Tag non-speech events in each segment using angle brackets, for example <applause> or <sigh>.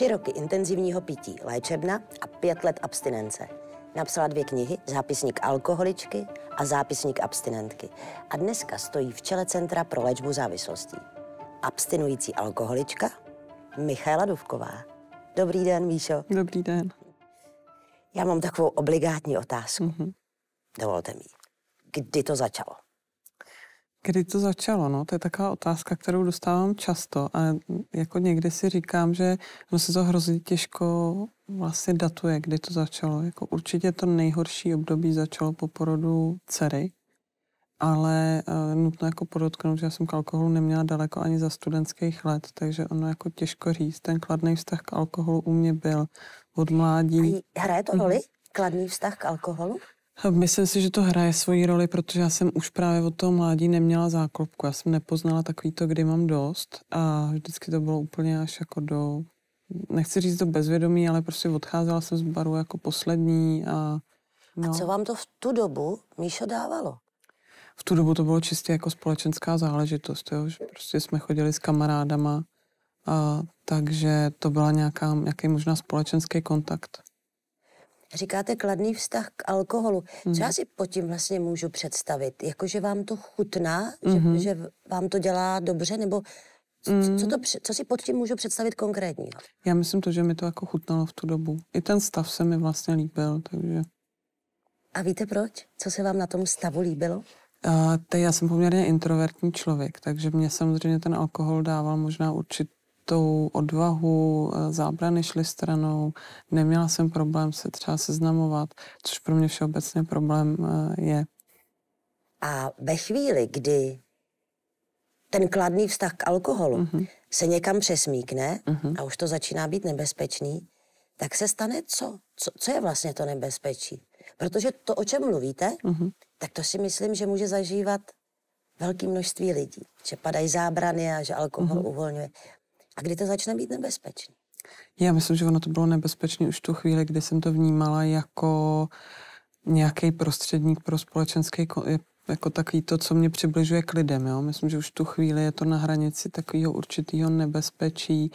tři roky intenzivního pití, léčebna a pět let abstinence. Napsala dvě knihy, zápisník alkoholičky a zápisník abstinentky. A dneska stojí v čele Centra pro léčbu závislostí. Abstinující alkoholička Michaela Duvková. Dobrý den, Míšo. Dobrý den. Já mám takovou obligátní otázku. Mm-hmm. Dovolte mi. Kdy to začalo? Kdy to začalo? No, to je taková otázka, kterou dostávám často a jako někdy si říkám, že no, se to hrozně těžko vlastně datuje, kdy to začalo. Jako určitě to nejhorší období začalo po porodu dcery, ale uh, nutno jako podotknout, že já jsem k alkoholu neměla daleko ani za studentských let, takže ono jako těžko říct. Ten kladný vztah k alkoholu u mě byl od mládí. Hraje to roli? Mhm. Kladný vztah k alkoholu? Myslím si, že to hraje svoji roli, protože já jsem už právě od toho mládí neměla záklopku. Já jsem nepoznala takový to, kdy mám dost a vždycky to bylo úplně až jako do, nechci říct do bezvědomí, ale prostě odcházela jsem z baru jako poslední a no. A co vám to v tu dobu, Míšo, dávalo? V tu dobu to bylo čistě jako společenská záležitost, jo? že prostě jsme chodili s kamarádama, a, takže to byla nějaká, nějaký možná společenský kontakt. Říkáte kladný vztah k alkoholu. Mm. Co já si pod tím vlastně můžu představit? Jakože vám to chutná, mm-hmm. že, mhm. že vám to dělá dobře, nebo Mm. Co, to, mm. co si pod tím můžu představit konkrétního? Já myslím to, že mi to jako chutnalo v tu dobu. I ten stav se mi vlastně líbil, takže... A víte proč? Co se vám na tom stavu líbilo? Uh, te, já jsem poměrně introvertní člověk, takže mě samozřejmě ten alkohol dával možná určit, tou odvahu, eh, zábrany šly stranou, neměla jsem problém se třeba seznamovat, což pro mě všeobecně problém eh, je. A ve chvíli, kdy ten kladný vztah k alkoholu mm-hmm. se někam přesmíkne mm-hmm. a už to začíná být nebezpečný, tak se stane co? Co, co je vlastně to nebezpečí? Protože to, o čem mluvíte, mm-hmm. tak to si myslím, že může zažívat velké množství lidí. Že padají zábrany a že alkohol mm-hmm. uvolňuje a kdy to začne být nebezpečný? Já myslím, že ono to bylo nebezpečné už tu chvíli, kdy jsem to vnímala jako nějaký prostředník pro společenský, jako takový to, co mě přibližuje k lidem. Jo? Myslím, že už tu chvíli je to na hranici takového určitého nebezpečí,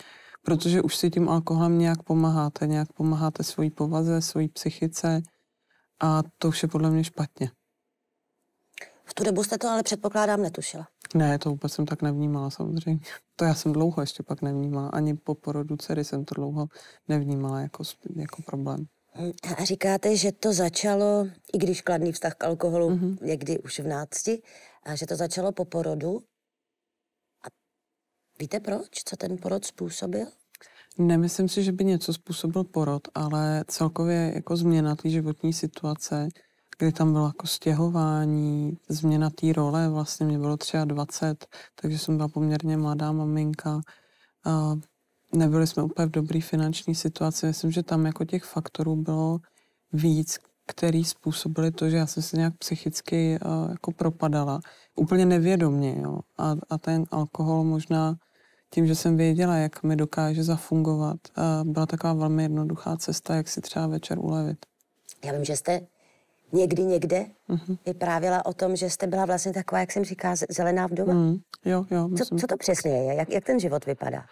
protože už si tím alkoholem nějak pomáháte, nějak pomáháte svojí povaze, svojí psychice a to už je podle mě špatně. V tu dobu jste to ale předpokládám netušila. Ne, to vůbec jsem tak nevnímala samozřejmě. To já jsem dlouho ještě pak nevnímala. Ani po porodu dcery jsem to dlouho nevnímala jako, jako problém. Hm, a říkáte, že to začalo, i když kladný vztah k alkoholu mm-hmm. někdy už v nácti, a že to začalo po porodu. A víte proč? Co ten porod způsobil? Nemyslím si, že by něco způsobil porod, ale celkově jako změna té životní situace, kdy tam bylo jako stěhování, změna té role, vlastně mě bylo 23, takže jsem byla poměrně mladá maminka. A nebyli jsme úplně v dobré finanční situaci, myslím, že tam jako těch faktorů bylo víc, který způsobili to, že já jsem se nějak psychicky uh, jako propadala. Úplně nevědomně, jo. A, a ten alkohol možná tím, že jsem věděla, jak mi dokáže zafungovat, uh, byla taková velmi jednoduchá cesta, jak si třeba večer ulevit. Já vím, že jste někdy někde mm-hmm. vyprávěla o tom, že jste byla vlastně taková, jak jsem říká, zelená vdova. Mm, jo, jo. Co, co to přesně je? Jak, jak ten život vypadá?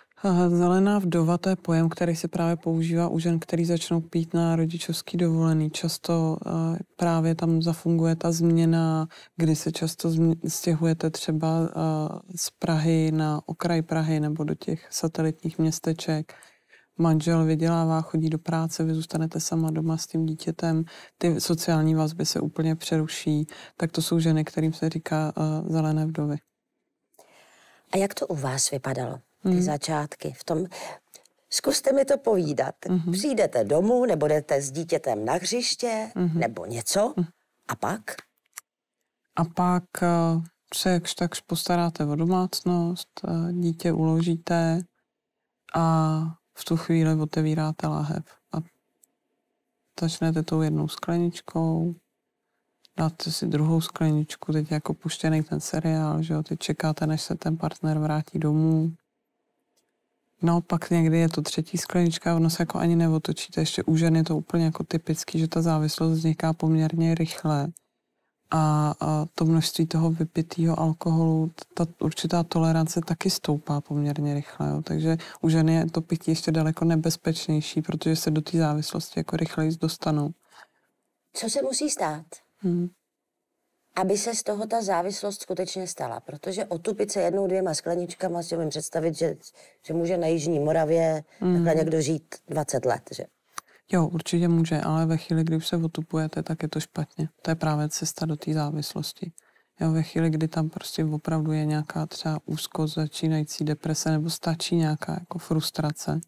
Zelená vdova to je pojem, který se právě používá u žen, který začnou pít na rodičovský dovolený. Často uh, právě tam zafunguje ta změna, kdy se často stěhujete třeba uh, z Prahy na okraj Prahy nebo do těch satelitních městeček, manžel vydělává, chodí do práce, vy zůstanete sama doma s tím dítětem, ty sociální vazby se úplně přeruší, tak to jsou ženy, kterým se říká uh, zelené vdovy. A jak to u vás vypadalo, ty hmm. začátky? V tom, Zkuste mi to povídat. Mm-hmm. Přijdete domů, nebo jdete s dítětem na hřiště, mm-hmm. nebo něco, mhm. a pak? A pak eh, se jakž takž postaráte o domácnost, eh, dítě uložíte a v tu chvíli otevíráte láhev a začnete tou jednou skleničkou, dáte si druhou skleničku, teď jako puštěný ten seriál, že jo, teď čekáte, než se ten partner vrátí domů. Naopak někdy je to třetí sklenička ono se jako ani neotočíte. Ještě u žen je to úplně jako typický, že ta závislost vzniká poměrně rychle a, a to množství toho vypitého alkoholu, ta určitá tolerance taky stoupá poměrně rychle. Jo. Takže u ženy je to pití ještě daleko nebezpečnější, protože se do té závislosti jako rychleji dostanou. Co se musí stát? Hmm. Aby se z toho ta závislost skutečně stala, protože otupit se jednou, dvěma skleničkama si umím představit, že, že může na Jižní Moravě mm. takhle hmm. někdo žít 20 let, že? Jo, určitě může, ale ve chvíli, kdy už se otupujete, tak je to špatně. To je právě cesta do té závislosti. Jo, ve chvíli, kdy tam prostě opravdu je nějaká třeba úzkost, začínající deprese nebo stačí nějaká jako frustrace,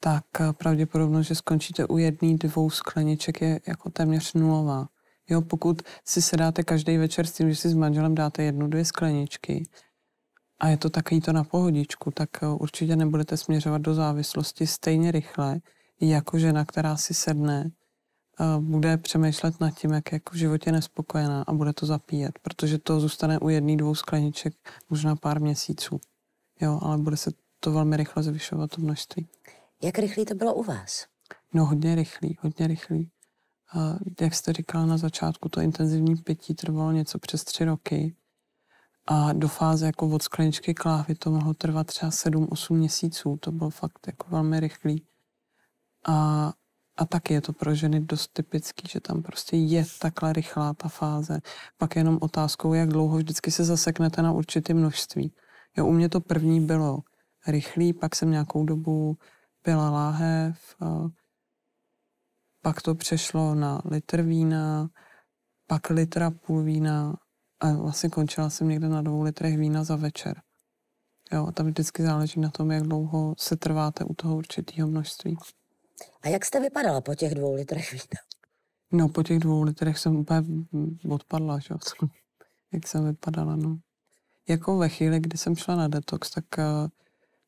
tak eh, pravděpodobnost, že skončíte u jedné, dvou skleniček je jako téměř nulová. Jo, pokud si sedáte každý večer s tím, že si s manželem dáte jednu, dvě skleničky a je to takový to na pohodičku, tak eh, určitě nebudete směřovat do závislosti stejně rychle, jako žena, která si sedne, bude přemýšlet nad tím, jak je jako v životě nespokojená a bude to zapíjet, protože to zůstane u jedné, dvou skleniček možná pár měsíců. Jo, ale bude se to velmi rychle zvyšovat to množství. Jak rychlý to bylo u vás? No hodně rychlý, hodně rychlý. A jak jste říkala na začátku, to intenzivní pití trvalo něco přes tři roky a do fáze jako od skleničky klávy to mohlo trvat třeba 7-8 měsíců. To bylo fakt jako velmi rychlý. A, a taky je to pro ženy dost typický, že tam prostě je takhle rychlá ta fáze. Pak jenom otázkou, jak dlouho vždycky se zaseknete na určité množství. Jo, u mě to první bylo rychlý, pak jsem nějakou dobu pila láhev, pak to přešlo na litr vína, pak litra půl vína a vlastně končila jsem někde na dvou litrech vína za večer. Jo, tam vždycky záleží na tom, jak dlouho se trváte u toho určitého množství. A jak jste vypadala po těch dvou litrech vína? No, po těch dvou litrech jsem úplně odpadla, že? <laughs> jak jsem vypadala, no. Jako ve chvíli, kdy jsem šla na detox, tak eh,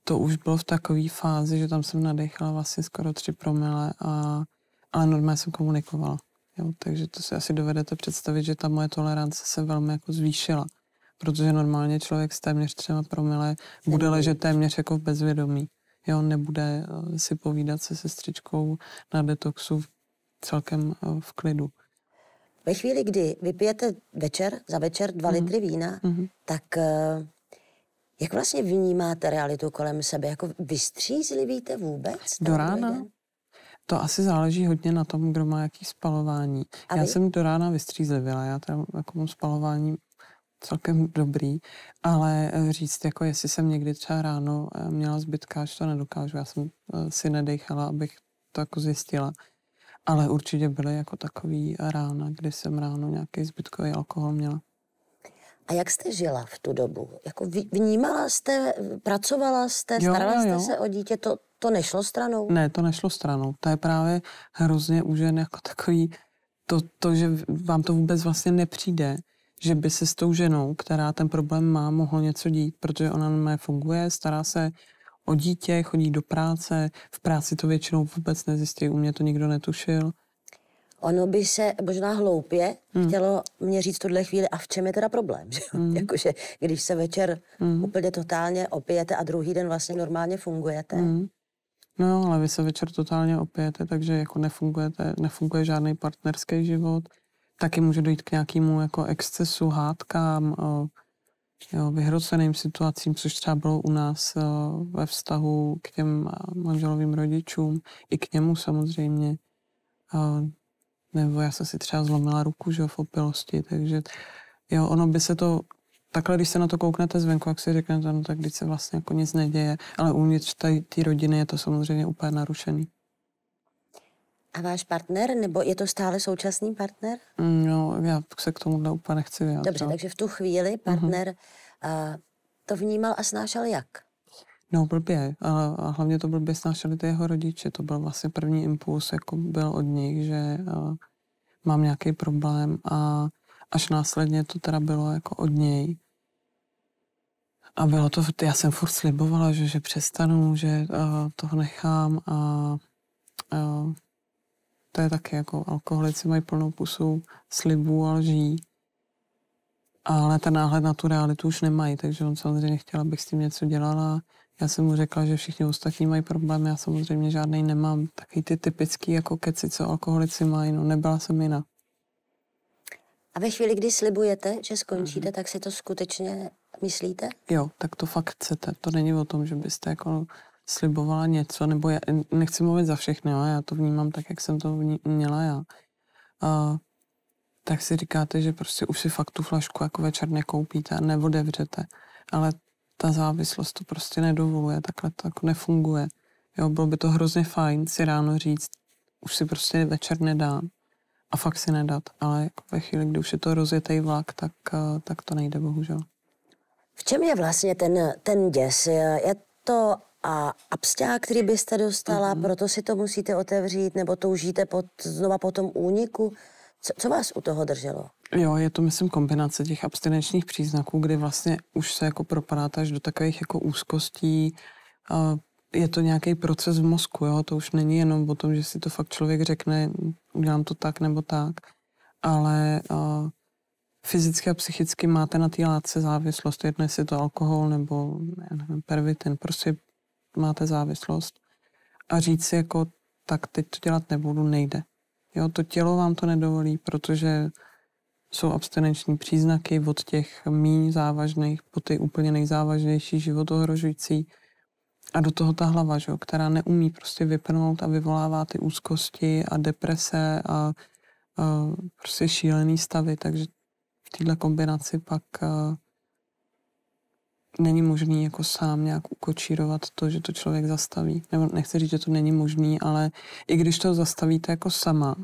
to už bylo v takové fázi, že tam jsem nadechala vlastně skoro tři promile, a, ale normálně jsem komunikovala. Jo, takže to si asi dovedete představit, že ta moje tolerance se velmi jako zvýšila. Protože normálně člověk s téměř třema promile bude ležet téměř jako v bezvědomí jo, nebude eh, si povídat se sestřičkou na detoxu celkem eh, v klidu. Ve chvíli, kdy vypijete večer, za večer dva mm. litry vína, mm. tak eh, jak vlastně vnímáte realitu kolem sebe? Jako vystřízlivíte vůbec? Do rána? To asi záleží hodně na tom, kdo má jaký spalování. A já vy? jsem do rána vystřízlivila, já tam jako spalování celkem dobrý, ale eh, říct, jako jestli jsem někdy třeba ráno eh, měla až to nedokážu. Já jsem eh, si nedejchala, abych to jako zjistila. Ale určitě byly jako takový rána, kdy jsem ráno nějaký zbytkový alkohol měla. A jak jste žila v tu dobu? Jako vnímala jste, pracovala jste, jo, starala jste jo. se o dítě, to, to nešlo stranou? Ne, to nešlo stranou. To je právě hrozně už jako takový to, to, že vám to vůbec vlastně nepřijde, že by se s tou ženou, která ten problém má, mohlo něco dít, protože ona na funguje, stará se o dítě, chodí do práce, v práci to většinou vůbec nezjistí, u mě to nikdo netušil. Ono by se možná hloupě hmm. chtělo mě říct tuhle chvíli, a v čem je teda problém? Že? Hmm. <laughs> Jakože když se večer hmm. úplně totálně opijete a druhý den vlastně normálně fungujete. Hmm. No ale vy se večer totálně opijete, takže jako nefungujete, nefunguje žádný partnerský život, taky může dojít k nějakému jako excesu, hádkám, eh, jo, vyhroceným situacím, což třeba bylo u nás eh, ve vztahu k těm eh, manželovým rodičům, i k němu samozřejmě. Nebo já jsem si třeba zlomila ruku, že jo, v opilosti, takže jo, ono by se to takhle, když se na to kouknete zvenku, jak si řeknete, no tak když se vlastně jako nic neděje, ale uvnitř té rodiny je to samozřejmě úplně narušený. A váš partner, nebo je to stále současný partner? No, já se k tomu úplně nechci vyjádřit. Dobře, takže v tu chvíli mhm. partner uh-huh. a, to vnímal a snášel jak? No, blbě. A, a hlavně to blbě snášeli ty jeho rodiče. To byl vlastně první impuls, jako byl od nich, že a, mám nějaký problém a až následně to teda bylo jako od něj. A bylo to, já jsem furt slibovala, že, že přestanu, že a, toho nechám a a to je taky jako alkoholici mají plnou pusu slibů a lží. Ale ten náhled na tu realitu už nemají, takže on samozřejmě chtěl, abych s tím něco dělala. Já jsem mu řekla, že všichni ostatní mají problém, já samozřejmě žádný nemám. Taky ty typický jako keci, co alkoholici mají, no nebyla jsem jiná. A ve chvíli, kdy slibujete, že skončíte, mm-hmm. tak si to skutečně myslíte? Jo, tak to fakt chcete. To není o tom, že byste jako slibovala něco, nebo já, nechci mluvit za všechny, ale já to vnímám tak, jak jsem to měla já. Uh, tak si říkáte, že prostě už si fakt tu flašku jako večer nekoupíte a neodevřete. Ale ta závislost to prostě nedovoluje, takhle to jako nefunguje. Jo, bylo by to hrozně fajn si ráno říct, už si prostě večer nedám a fakt si nedat, ale jako ve chvíli, kdy už je to rozjetý vlak, tak, eh, tak to nejde bohužel. V čem je vlastně ten, ten děs? Je to a absťák, který byste dostala, mm-hmm. proto si to musíte otevřít, nebo toužíte pod, znova po tom úniku. Co, co vás u toho drželo? Jo, je to, myslím, kombinace těch abstinenčních příznaků, kdy vlastně už se jako propadáte až do takových jako úzkostí. Je to nějaký proces v mozku, jo? to už není jenom o tom, že si to fakt člověk řekne, udělám to tak nebo tak, ale fyzicky a psychicky máte na té látce závislost, jedno jestli je to alkohol nebo ne, nevím, pervitin, prostě máte závislost a říct si jako, tak teď to dělat nebudu, nejde. Jo, to tělo vám to nedovolí, protože jsou abstinenční příznaky od těch méně závažných po ty úplně nejzávažnější životohrožující a do toho ta hlava, že, která neumí prostě vypnout a vyvolává ty úzkosti a deprese a, a prostě šílený stavy, takže v této kombinaci pak a, eh, není možný jako sám nějak ukočírovat to, že to člověk zastaví. Nebo nechci říct, že to není možný, ale i když to zastavíte jako sama,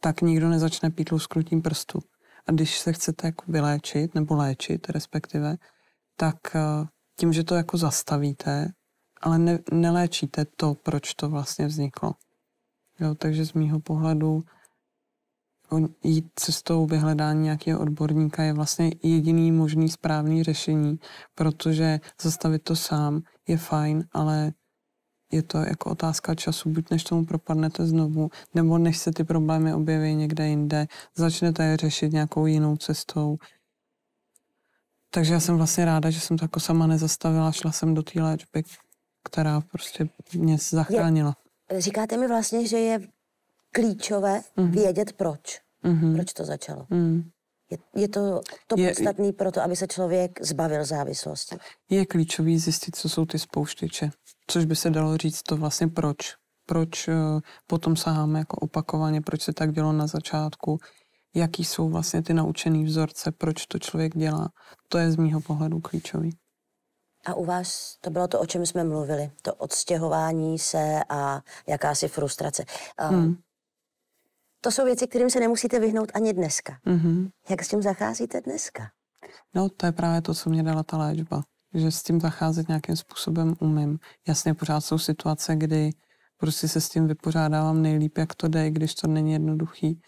tak nikdo nezačne pít lusknutím prstu. A když se chcete jako vyléčit, nebo léčit respektive, tak eh, tím, že to jako zastavíte, ale ne, neléčíte to, proč to vlastně vzniklo. Jo, takže z mýho pohledu jít cestou vyhledání nějakého odborníka je vlastně jediný možný správný řešení, protože zastavit to sám je fajn, ale je to jako otázka času, buď než tomu propadnete znovu, nebo než se ty problémy objeví někde jinde, začnete je řešit nějakou jinou cestou. Takže já jsem vlastně ráda, že jsem to jako sama nezastavila, šla jsem do té léčby, která prostě mě zachránila. Je, říkáte mi vlastně, že je klíčové mm-hmm. vědět proč. Mm-hmm. Proč to začalo. Mm-hmm. Je, je to to je, podstatný pro to, aby se člověk zbavil závislosti. Je klíčový zjistit, co jsou ty spouštěče. Což by se dalo říct to vlastně proč. Proč uh, potom saháme jako opakovaně, proč se tak dělo na začátku, jaký jsou vlastně ty naučený vzorce, proč to člověk dělá. To je z mýho pohledu klíčový. A u vás to bylo to, o čem jsme mluvili, to odstěhování se a jakási frustrace. Um, hmm. To jsou věci, kterým se nemusíte vyhnout ani dneska. Mm-hmm. Jak s tím zacházíte dneska? No, to je právě to, co mě dala ta léčba. Že s tím zacházet nějakým způsobem umím. Jasně, pořád jsou situace, kdy prostě se s tím vypořádávám nejlíp, jak to jde, když to není jednoduchý.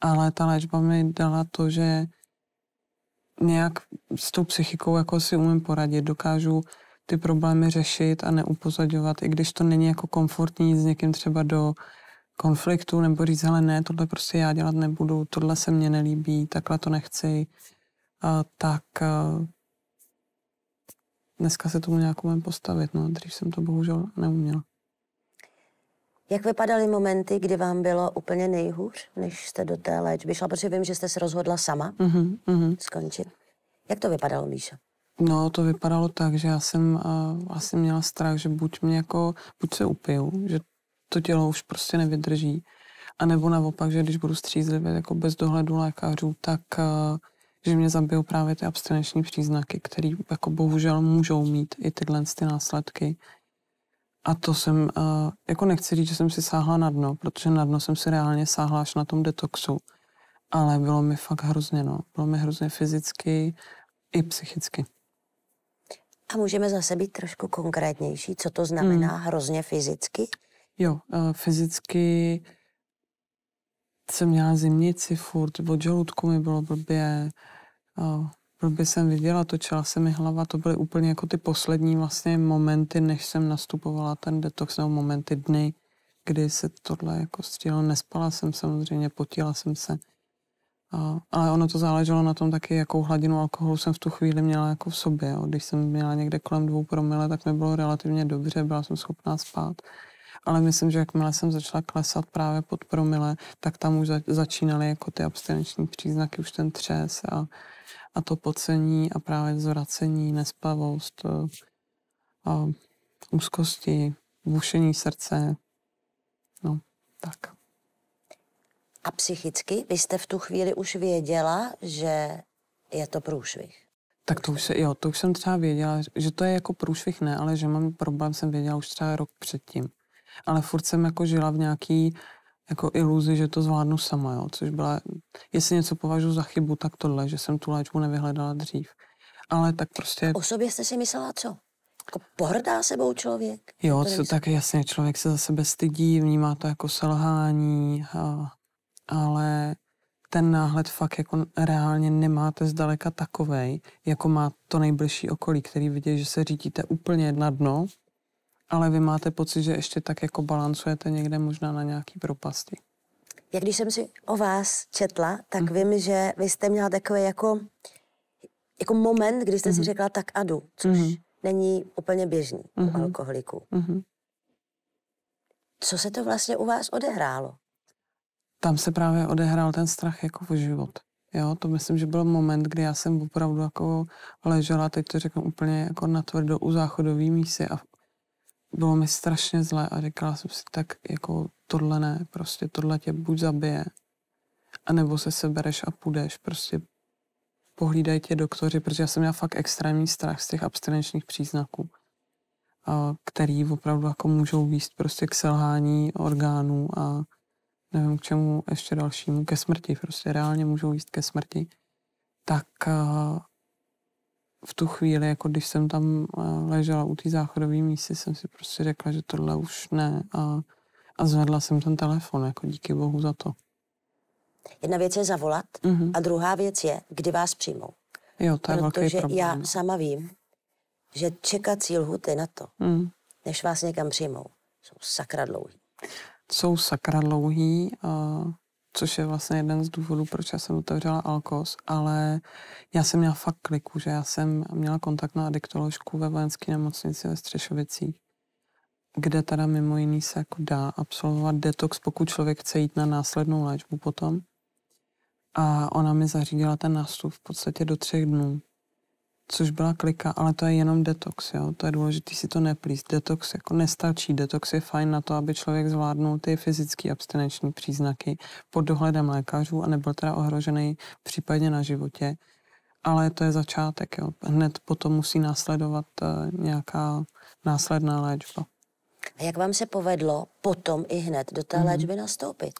Ale ta léčba mi dala to, že nějak s tou psychikou jako si umím poradit, dokážu ty problémy řešit a neupozadovat, i když to není jako komfortní s někým třeba do konfliktu nebo říct, hele ne, tohle prostě já dělat nebudu, tohle se mně nelíbí, takhle to nechci, a, tak a, eh, dneska se tomu nějak umím postavit. No, dřív jsem to bohužel neuměla. Jak vypadaly momenty, kdy vám bylo úplně nejhůř, než jste do té léčby šla? Protože vím, že jste se rozhodla sama uh-huh, uh-huh. skončit. Jak to vypadalo, Míša? No, to vypadalo tak, že já jsem uh, asi měla strach, že buď mě jako, buď se upiju, že to tělo už prostě nevydrží. A nebo naopak, že když budu střízlivě jako bez dohledu lékařů, tak eh, že mě zabijou právě ty abstinenční příznaky, které jako bohužel můžou mít i tyhle ty následky. A to jsem, eh, jako nechci říct, že jsem si sáhla na dno, protože na dno jsem si reálně sáhla až na tom detoxu. Ale bylo mi fakt hrozně, no. Bylo mi hrozně fyzicky i psychicky. A můžeme zase být trošku konkrétnější, co to znamená hmm. hrozně fyzicky? Jo, fyzicky jsem měla zimnici furt, od žaludku mi bylo blbě, blbě jsem viděla, točila se mi hlava, to byly úplně jako ty poslední vlastně momenty, než jsem nastupovala ten detox, nebo momenty dny, kdy se tohle jako střílo. Nespala jsem samozřejmě, potila jsem se. A, ale ono to záleželo na tom taky, jakou hladinu alkoholu jsem v tu chvíli měla jako v sobě. Jo. Když jsem měla někde kolem dvou promile, tak mi bylo relativně dobře, byla jsem schopná spát ale myslím, že jakmile jsem začala klesat právě pod promile, tak tam už začínaly jako ty abstinenční příznaky, už ten třes a, a to pocení a právě zvracení, nespavost, a, eh, a úzkosti, bušení srdce. No, tak. A psychicky, vy jste v tu chvíli už věděla, že je to průšvih? Tak to už, se, jo, to už jsem třeba věděla, že to je jako průšvih ne, ale že mám problém, jsem věděla už třeba rok předtím ale furt jsem jako žila v nějaký jako iluzi, že to zvládnu sama, jo, což byla, jestli něco považuji za chybu, tak tohle, že jsem tu léčbu nevyhledala dřív. Ale tak prostě... O sobě jste si myslela co? Jako pohrdá sebou člověk? Jo, co, tak jasně, člověk se za sebe stydí, vnímá to jako selhání, a, ale ten náhled fakt jako reálně nemáte zdaleka takovej, jako má to nejbližší okolí, který vidí, že se řídíte úplně na dno ale vy máte pocit, že ještě tak jako balancujete někde možná na nějaký propasti. Jak když jsem si o vás četla, tak mm. vím, že vy jste měla takový jako, jako moment, kdy jste mm. si hm. řekla tak a jdu, což mm. není úplně běžný mm. u alkoholiků. Mm. Co se to vlastně u vás odehrálo? Tam se právě odehrál ten strach jako o život. Jo, to myslím, že byl moment, kdy já jsem opravdu jako ležela, teď to řeknu úplně jako na tvrdo u záchodový mísy a bylo mi strašně zlé a říkala jsem si, tak jako tohle ne, prostě tohle tě buď zabije, anebo se sebereš a půjdeš, prostě pohlídají tě doktoři, protože já jsem měla fakt extrémní strach z těch abstinenčních příznaků, který opravdu jako můžou výst prostě k selhání orgánů a nevím k čemu ještě dalšímu, ke smrti, prostě reálně můžou výst ke smrti, tak v tu chvíli, jako když jsem tam eh, ležela u té záchodové místy, jsem si prostě řekla, že tohle už ne a, a zvedla jsem ten telefon, jako díky bohu za to. Jedna věc je zavolat mm-hmm. a druhá věc je, kdy vás přijmou. Jo, to je Protože velký problém. já sama vím, že čekací lhuty na to, mm. než vás někam přijmou, jsou sakra dlouhý. Jsou sakra dlouhý a což je vlastně jeden z důvodů, proč já jsem otevřela Alkos, ale já jsem měla fakt kliku, že já jsem měla kontakt na adiktoložku ve vojenské nemocnici ve Střešovicích, kde teda mimo jiný se jako dá absolvovat detox, pokud člověk chce jít na následnou léčbu potom. A ona mi zařídila ten nástup v podstatě do třech dnů což byla klika, ale to je jenom detox, jo? to je důležité si to neplíst. Detox jako nestačí, detox je fajn na to, aby člověk zvládnul ty fyzické abstinenční příznaky pod dohledem lékařů a nebyl teda ohrožený případně na životě, ale to je začátek, jo? hned potom musí následovat eh, nějaká následná léčba. A jak vám se povedlo potom i hned do té mm-hmm. léčby nastoupit?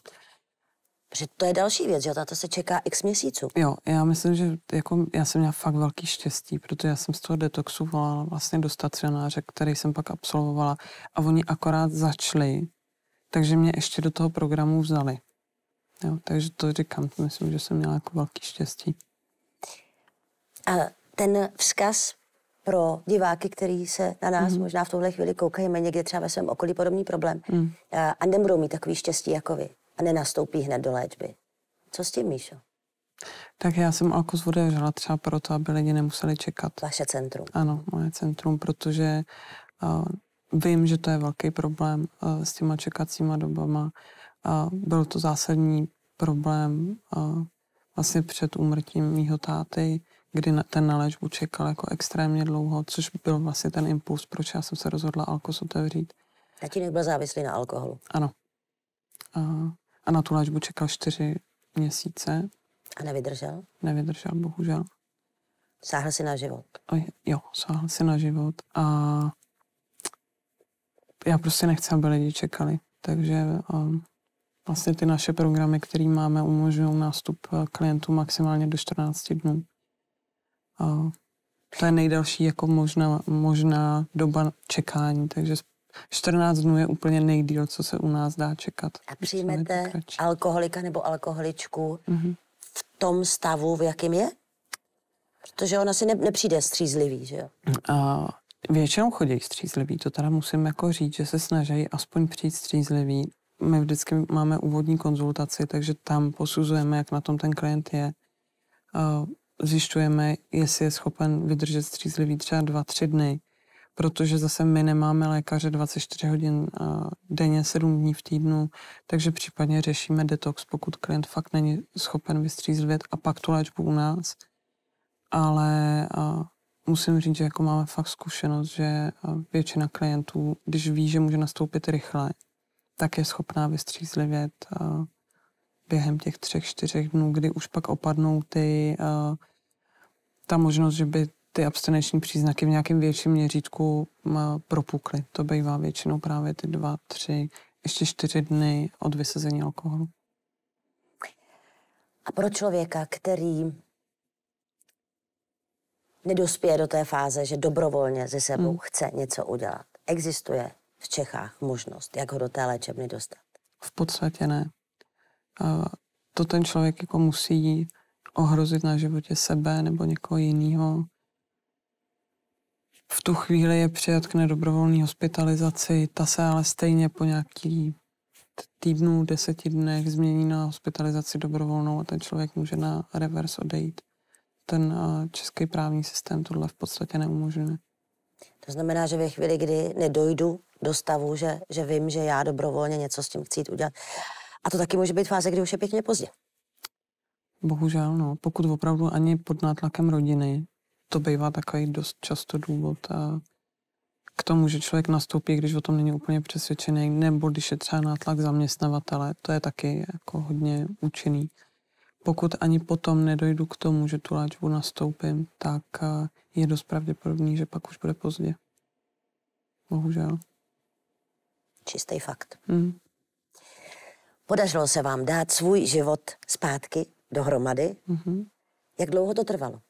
Že to je další věc, že to se čeká x měsíců. Jo, já myslím, že jako já jsem měla fakt velký štěstí, protože já jsem z toho detoxu volala vlastně do stacionáře, který jsem pak absolvovala a oni akorát začali, takže mě ještě do toho programu vzali. Jo, takže to říkám, myslím, že jsem měla jako velký štěstí. A ten vzkaz pro diváky, který se na nás mm. možná v tuhle chvíli koukají, mají někde třeba ve svém okolí podobný problém mm. Eh, a nebudou mít takový štěstí jako vy a nenastoupí hned do léčby. Co s tím, Míšo? Tak já jsem Alkos otevřela třeba proto, aby lidi nemuseli čekat. Vaše centrum. Ano, moje centrum, protože uh, vím, že to je velký problém uh, s těma čekacíma dobama. Uh, byl to zásadní problém uh, vlastně před úmrtím mýho táty, kdy na, ten na léčbu čekal jako extrémně dlouho, což byl vlastně ten impuls, proč já jsem se rozhodla Alkos otevřít. Tatínek byl závislý na alkoholu. Ano. Uh, a na tu léčbu čekal čtyři měsíce. A nevydržel? Nevydržel, bohužel. Sáhl si na život? A jo, sáhl si na život a já prostě nechci, aby lidi čekali. Takže um, vlastně ty naše programy, které máme, umožňují nástup eh, klientů maximálně do 14 dnů. A eh, to je nejdelší jako možná, možná doba čekání, takže 14 dnů je úplně nejdíl, co se u nás dá čekat. A přijmete alkoholika nebo alkoholičku mm-hmm. v tom stavu, v jakém je? Protože ona si ne, nepřijde střízlivý, že jo? A většinou chodí střízlivý, to teda musím jako říct, že se snaží aspoň přijít střízlivý. My vždycky máme úvodní konzultaci, takže tam posuzujeme, jak na tom ten klient je. zjišťujeme, jestli je schopen vydržet střízlivý třeba dva, tři dny protože zase my nemáme lékaře 24 hodin eh, denně, 7 dní v týdnu, takže případně řešíme detox, pokud klient fakt není schopen vystřízlivět a pak tu léčbu u nás. Ale eh, musím říct, že jako máme fakt zkušenost, že eh, většina klientů, když ví, že může nastoupit rychle, tak je schopná vystřízlivět během těch třech, čtyřech dnů, kdy už pak opadnou ty ta možnost, že by ty abstinenční příznaky v nějakém větším měřítku propukly. To bývá většinou právě ty dva, tři, ještě čtyři dny od vysazení alkoholu. A pro člověka, který nedospěje do té fáze, že dobrovolně ze sebou hmm. chce něco udělat, existuje v Čechách možnost, jak ho do té léčebny dostat? V podstatě ne. To ten člověk jako musí ohrozit na životě sebe nebo někoho jiného v tu chvíli je přijat k nedobrovolné hospitalizaci, ta se ale stejně po nějaký týdnu, deseti dnech změní na hospitalizaci dobrovolnou a ten člověk může na reverse odejít. Ten eh, český právní systém tohle v podstatě neumožňuje. To znamená, že ve chvíli, kdy nedojdu do stavu, že, že vím, že já dobrovolně něco s tím chci jít udělat. A to taky může být fáze, kdy už je pěkně pozdě. Bohužel, no. Pokud opravdu ani pod nátlakem rodiny to bývá takový dost často důvod a k tomu, že člověk nastoupí, když o tom není úplně přesvědčený, nebo když je třeba nátlak zaměstnavatele, to je taky jako hodně účinný. Pokud ani potom nedojdu k tomu, že tu léčbu nastoupím, tak eh, je dost pravděpodobný, že pak už bude pozdě. Bohužel. Čistý fakt. Mm. Podařilo se vám dát svůj život zpátky dohromady. Mm-hmm. Jak dlouho to trvalo?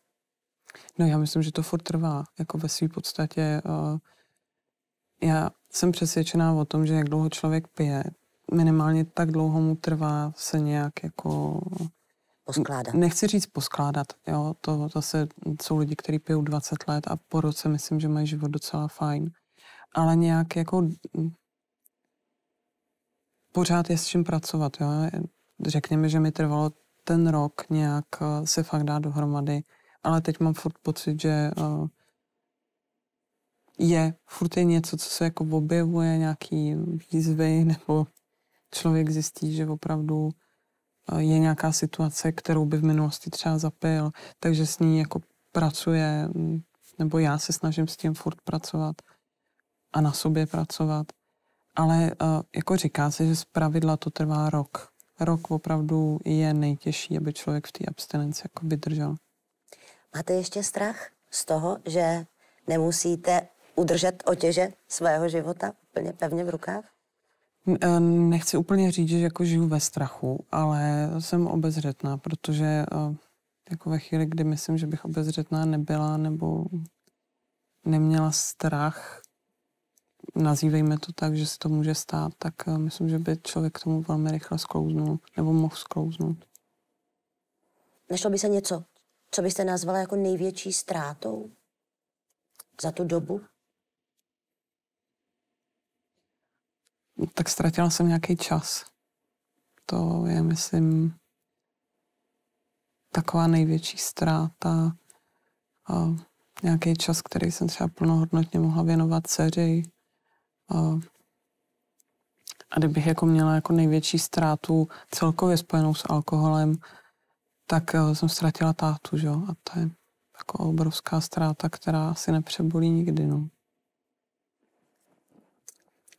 No já myslím, že to furt trvá, jako ve své podstatě. Eh, já jsem přesvědčená o tom, že jak dlouho člověk pije, minimálně tak dlouho mu trvá se nějak jako... Poskládat. Nechci říct poskládat, jo, to zase jsou lidi, kteří pijou 20 let a po roce myslím, že mají život docela fajn. Ale nějak jako pořád je s čím pracovat, jo. Řekněme, že mi trvalo ten rok nějak eh, se fakt dát dohromady ale teď mám furt pocit, že uh, je, furt je něco, co se jako objevuje, nějaký výzvy, <laughs> nebo člověk zjistí, že opravdu eh, je nějaká situace, kterou by v minulosti třeba zapil, takže s ní jako pracuje, nebo já se snažím s tím furt pracovat a na sobě pracovat. Ale eh, jako říká se, že z pravidla to trvá rok. Rok opravdu je nejtěžší, aby člověk v té abstinenci jako vydržel. Máte ještě strach z toho, že nemusíte udržet otěže svého života úplně pevně v rukách? Eh, nechci úplně říct, že jako žiju ve strachu, ale jsem obezřetná, protože eh, jako ve chvíli, kdy myslím, že bych obezřetná nebyla nebo neměla strach, nazývejme to tak, že se to může stát, tak eh, myslím, že by člověk k tomu velmi rychle sklouznul nebo mohl sklouznout. Našlo by se něco, co byste nazvala jako největší ztrátou za tu dobu? No, tak ztratila jsem nějaký čas. To je, myslím, taková největší ztráta. A nějaký čas, který jsem třeba plnohodnotně mohla věnovat dceři. A, a kdybych jako měla jako největší ztrátu celkově spojenou s alkoholem, tak eh, jsem ztratila tátu, že jo? A to je jako obrovská ztráta, která asi nepřebolí nikdy, no.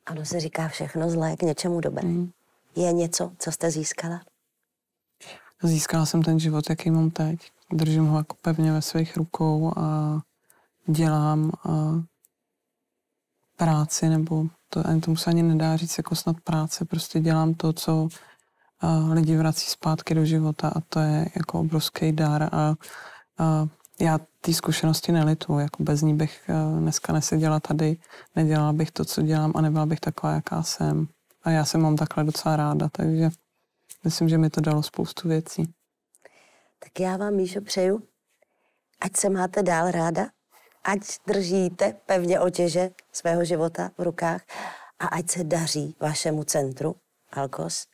Ano, se říká všechno zlé k něčemu dobré. Mm. Je něco, co jste získala? Získala jsem ten život, jaký mám teď. Držím ho jako pevně ve svých rukou a dělám a práci, nebo to, ani tomu se ani nedá říct jako snad práce, prostě dělám to, co a lidi vrací zpátky do života a to je jako obrovský dar. a, a já ty zkušenosti nelitu, jako bez ní bych e, dneska neseděla tady, nedělala bych to, co dělám a nebyla bych taková, jaká jsem. A já se mám takhle docela ráda, takže myslím, že mi to dalo spoustu věcí. Tak já vám, Míšo, přeju, ať se máte dál ráda, ať držíte pevně otěže svého života v rukách a ať se daří vašemu centru Alkos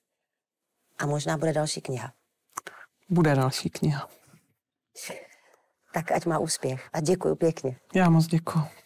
a možná bude další kniha. Bude další kniha. Tak ať má úspěch. A děkuji pěkně. Já moc děkuji.